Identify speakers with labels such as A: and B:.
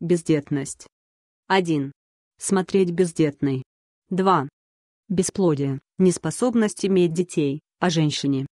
A: Бездетность. 1. Смотреть бездетный. 2. Бесплодие, неспособность иметь детей, о женщине,